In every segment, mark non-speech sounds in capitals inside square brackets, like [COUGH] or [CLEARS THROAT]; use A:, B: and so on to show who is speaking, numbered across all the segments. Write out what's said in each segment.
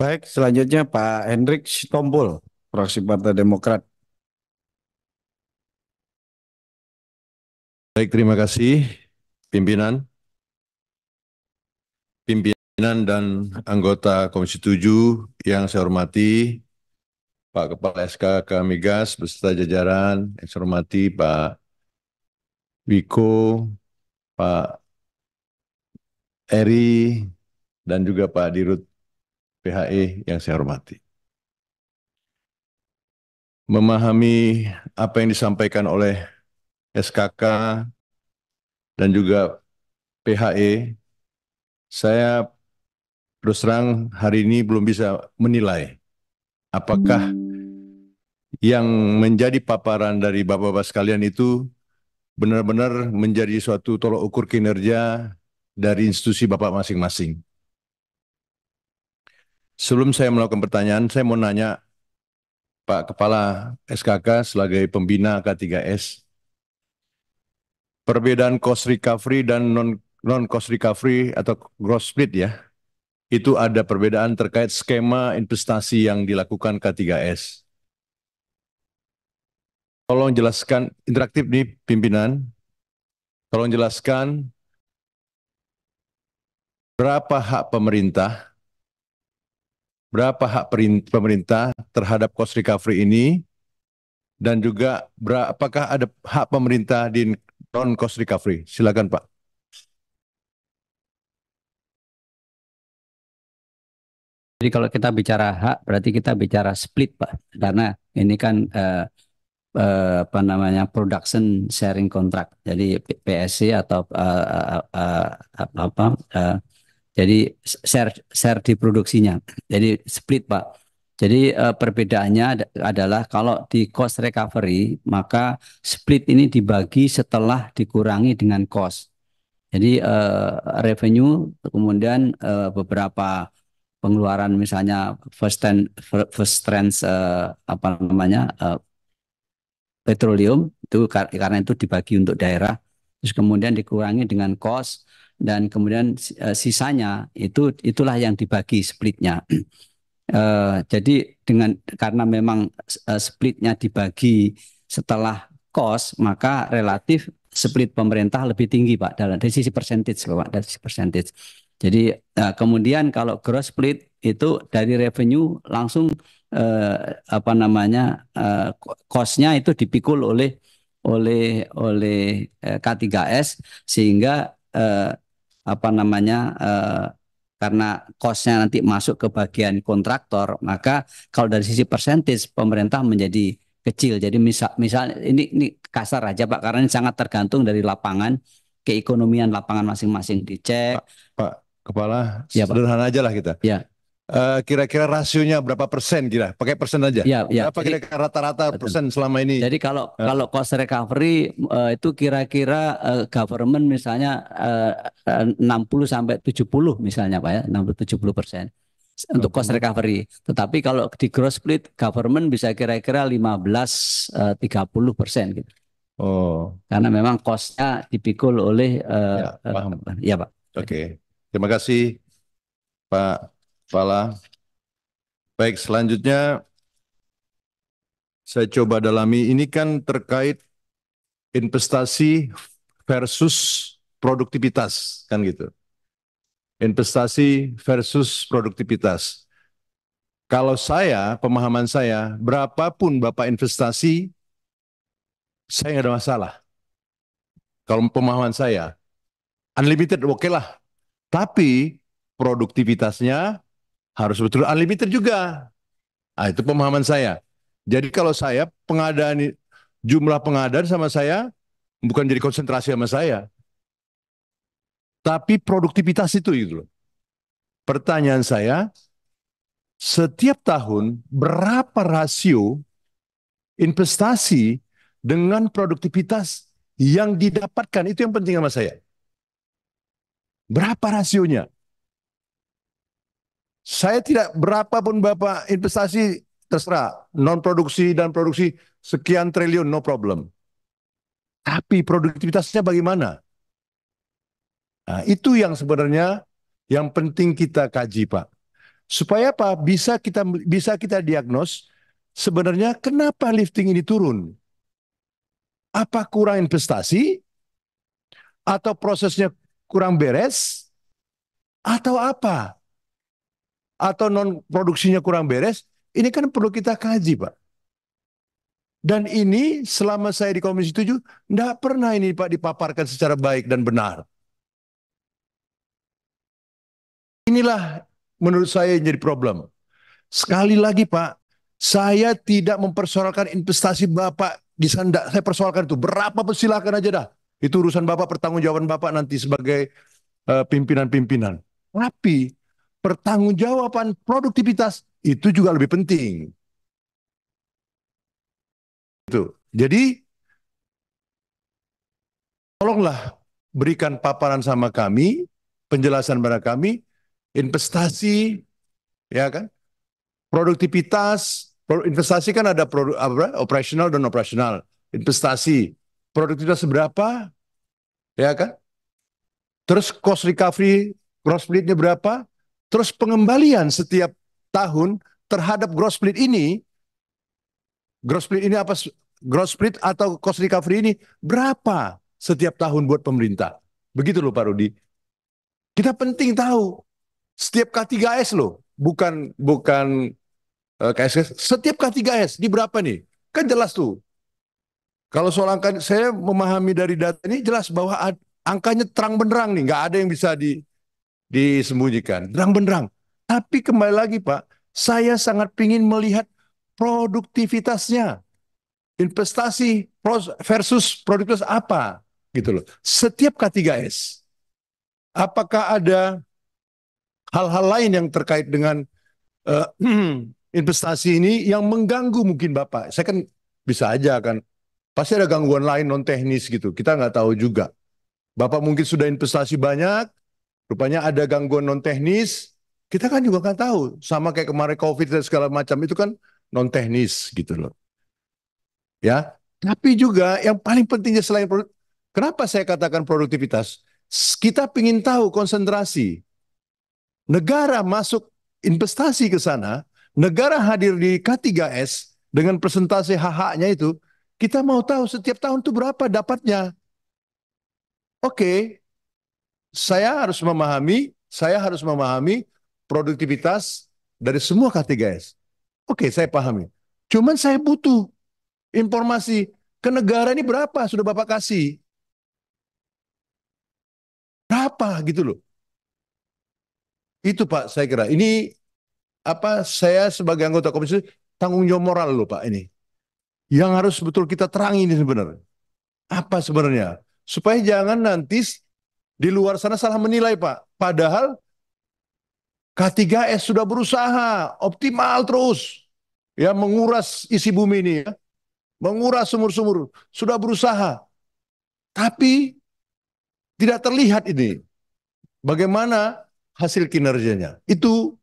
A: Baik, selanjutnya Pak Hendrik Sitompul, fraksi Partai Demokrat. Baik, terima kasih pimpinan, pimpinan dan anggota Komisi 7 yang saya hormati, Pak Kepala SKK Migas beserta jajaran, yang saya hormati Pak Wiko, Pak Eri, dan juga Pak Dirut PHE yang saya hormati. Memahami apa yang disampaikan oleh SKK dan juga PHE, saya terus terang hari ini belum bisa menilai apakah yang menjadi paparan dari Bapak-Bapak sekalian itu benar-benar menjadi suatu tolok ukur kinerja dari institusi Bapak masing-masing. Sebelum saya melakukan pertanyaan, saya mau nanya Pak Kepala SKK sebagai pembina K3S. Perbedaan cost recovery dan non non cost recovery atau gross split ya. Itu ada perbedaan terkait skema investasi yang dilakukan K3S. Tolong jelaskan interaktif nih pimpinan. Tolong jelaskan berapa hak pemerintah berapa hak pemerintah terhadap cost recovery ini dan juga berapakah ada hak pemerintah di non
B: cost recovery? Silakan Pak. Jadi kalau kita bicara hak berarti kita bicara split Pak karena ini kan eh, eh apa namanya production sharing contract. Jadi PSC atau eh, eh, eh, eh, apa eh, jadi share share di produksinya. Jadi split Pak. Jadi uh, perbedaannya adalah kalau di cost recovery maka split ini dibagi setelah dikurangi dengan cost. Jadi uh, revenue kemudian uh, beberapa pengeluaran misalnya first trend first trends uh, apa namanya uh, petroleum itu kar karena itu dibagi untuk daerah terus kemudian dikurangi dengan cost dan kemudian uh, sisanya itu itulah yang dibagi splitnya. Uh, [CLEARS THROAT] jadi dengan karena memang uh, splitnya dibagi setelah cost maka relatif split pemerintah lebih tinggi pak dalam dari sisi percentage pak dari sisi percentage. Jadi uh, kemudian kalau gross split itu dari revenue langsung uh, apa namanya uh, costnya itu dipikul oleh oleh oleh uh, K3S sehingga uh, apa namanya eh, karena costnya nanti masuk ke bagian kontraktor maka kalau dari sisi persentis pemerintah menjadi kecil jadi misal misal ini ini kasar aja pak karena ini sangat tergantung dari lapangan keekonomian lapangan masing-masing dicek pak, pak kepala ya, pak. aja lah kita ya kira eh, kira-kira rasionya berapa persen kira? Pakai persen aja. Ya, ya. Berapa kira-kira rata-rata persen selama ini? Jadi kalau uh. kalau cost recovery uh, itu kira-kira uh, government misalnya uh, 60 sampai 70 misalnya Pak ya, 60 70 persen untuk cost recovery. Tetapi kalau di gross split government bisa kira-kira 15 30 persen gitu. Oh. Karena memang costnya dipikul oleh uh, ya, paham. ya Pak. Oke. Okay. Terima kasih
A: Pak Fala. Baik, selanjutnya saya coba dalami. Ini kan terkait investasi versus produktivitas, kan gitu. Investasi versus produktivitas. Kalau saya, pemahaman saya, berapapun Bapak investasi, saya nggak ada masalah. Kalau pemahaman saya, unlimited oke okay lah. Tapi produktivitasnya harus betul unlimited juga. Nah, itu pemahaman saya. Jadi kalau saya pengadaan jumlah pengadaan sama saya bukan jadi konsentrasi sama saya. Tapi produktivitas itu gitu loh. Pertanyaan saya, setiap tahun berapa rasio investasi dengan produktivitas yang didapatkan? Itu yang penting sama saya. Berapa rasionya? Saya tidak berapa pun Bapak investasi terserah. Non produksi dan produksi sekian triliun no problem. Tapi produktivitasnya bagaimana? Nah, itu yang sebenarnya yang penting kita kaji, Pak. Supaya apa? Bisa kita bisa kita diagnos sebenarnya kenapa lifting ini turun? Apa kurang investasi? Atau prosesnya kurang beres? Atau apa? atau non produksinya kurang beres, ini kan perlu kita kaji, Pak. Dan ini selama saya di Komisi 7, tidak pernah ini Pak dipaparkan secara baik dan benar. Inilah menurut saya yang jadi problem. Sekali lagi Pak, saya tidak mempersoalkan investasi Bapak di sana. Saya persoalkan itu. Berapa persilakan aja dah. Itu urusan Bapak, pertanggungjawaban Bapak nanti sebagai eh, pimpinan-pimpinan. Uh, pertanggungjawaban produktivitas itu juga lebih penting. Itu. Jadi tolonglah berikan paparan sama kami, penjelasan pada kami, investasi, ya kan, produktivitas, investasi kan ada produk, apa, operational dan operasional, investasi, produktivitas seberapa, ya kan, terus cost recovery, cross nya berapa, Terus pengembalian setiap tahun terhadap gross split ini, gross split ini apa? Gross split atau cost recovery ini berapa setiap tahun buat pemerintah? Begitu loh Pak Rudi. Kita penting tahu setiap K3S loh, bukan bukan eh, KSS. Setiap K3S di berapa nih? Kan jelas tuh. Kalau soal angka, saya memahami dari data ini jelas bahwa angkanya terang benderang nih, nggak ada yang bisa di disembunyikan. Terang benderang. Tapi kembali lagi Pak, saya sangat ingin melihat produktivitasnya. Investasi versus produktivitas apa? Gitu loh. Setiap K3S, apakah ada hal-hal lain yang terkait dengan uh, [CLEARS THROAT] investasi ini yang mengganggu mungkin Bapak? Saya kan bisa aja kan. Pasti ada gangguan lain non teknis gitu. Kita nggak tahu juga. Bapak mungkin sudah investasi banyak, Rupanya ada gangguan non teknis, kita kan juga nggak tahu. Sama kayak kemarin COVID dan segala macam itu kan non teknis gitu loh. Ya, tapi juga yang paling pentingnya selain kenapa saya katakan produktivitas? Kita ingin tahu konsentrasi. Negara masuk investasi ke sana, negara hadir di K3S dengan presentasi hak-haknya itu, kita mau tahu setiap tahun itu berapa dapatnya. Oke, okay, saya harus memahami, saya harus memahami produktivitas dari semua K3S. Oke, saya pahami. Cuman saya butuh informasi ke negara ini berapa sudah Bapak kasih. Berapa gitu loh. Itu Pak, saya kira. Ini apa saya sebagai anggota komisi tanggung jawab moral loh Pak ini. Yang harus betul kita terangi ini sebenarnya. Apa sebenarnya? Supaya jangan nanti di luar sana salah menilai, Pak. Padahal K3S sudah berusaha optimal terus ya menguras isi bumi ini ya. Menguras sumur-sumur, sudah berusaha. Tapi tidak terlihat ini. Bagaimana hasil kinerjanya? Itu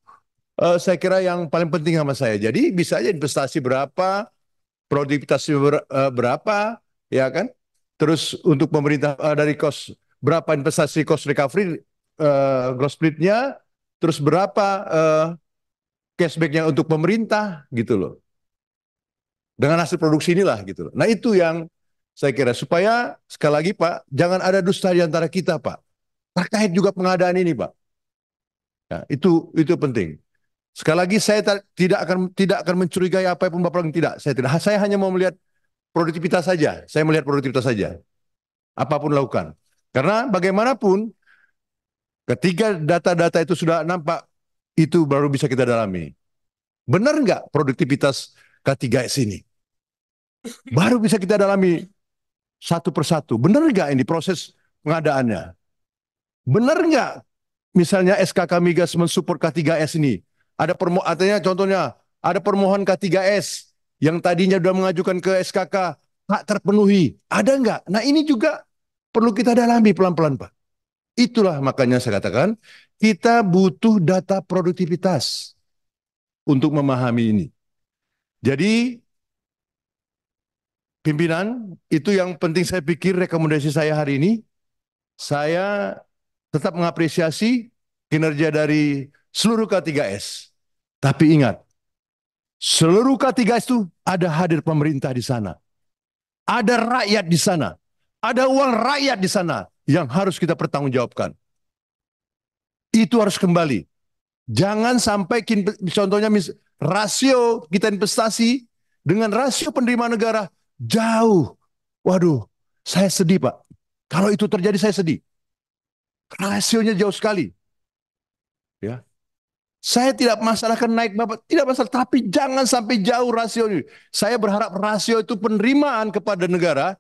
A: uh, saya kira yang paling penting sama saya. Jadi bisa aja investasi berapa, produktivitas ber, uh, berapa, ya kan? Terus untuk pemerintah uh, dari kos berapa investasi cost recovery uh, gross splitnya, terus berapa uh, cashbacknya untuk pemerintah gitu loh. Dengan hasil produksi inilah gitu loh. Nah itu yang saya kira supaya sekali lagi Pak, jangan ada dusta di antara kita Pak. Terkait juga pengadaan ini Pak. Ya, itu itu penting. Sekali lagi saya tidak akan tidak akan mencurigai apa pun Bapak tidak. Saya tidak. Saya hanya mau melihat produktivitas saja. Saya melihat produktivitas saja. Apapun lakukan. Karena bagaimanapun ketika data-data itu sudah nampak itu baru bisa kita dalami. Benar nggak produktivitas K3S ini? Baru bisa kita dalami satu persatu. Benar nggak ini proses pengadaannya? Benar nggak misalnya SKK Migas mensupport K3S ini? Ada permo artinya contohnya ada permohonan K3S yang tadinya sudah mengajukan ke SKK tak terpenuhi. Ada nggak? Nah ini juga perlu kita dalami pelan-pelan Pak. Itulah makanya saya katakan kita butuh data produktivitas untuk memahami ini. Jadi pimpinan itu yang penting saya pikir rekomendasi saya hari ini saya tetap mengapresiasi kinerja dari seluruh K3S. Tapi ingat, seluruh K3S itu ada hadir pemerintah di sana. Ada rakyat di sana ada uang rakyat di sana yang harus kita pertanggungjawabkan. Itu harus kembali. Jangan sampai contohnya rasio kita investasi dengan rasio penerimaan negara jauh. Waduh, saya sedih Pak. Kalau itu terjadi saya sedih. Rasionya jauh sekali. Ya. Saya tidak masalahkan naik Bapak, tidak masalah, tapi jangan sampai jauh rasio ini. Saya berharap rasio itu penerimaan kepada negara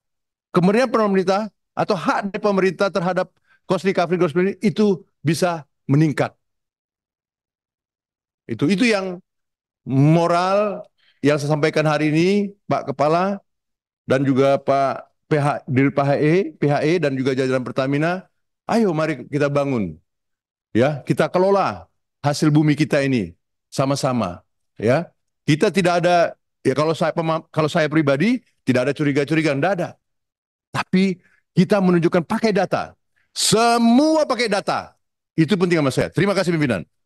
A: kemudian pemerintah atau hak dari pemerintah terhadap cost recovery gross ini itu bisa meningkat. Itu itu yang moral yang saya sampaikan hari ini Pak Kepala dan juga Pak PH PHE, PHE dan juga jajaran Pertamina, ayo mari kita bangun. Ya, kita kelola hasil bumi kita ini sama-sama, ya. Kita tidak ada ya kalau saya kalau saya pribadi tidak ada curiga-curiga, tidak ada. Tapi kita menunjukkan pakai data. Semua pakai data. Itu penting sama saya. Terima kasih pimpinan.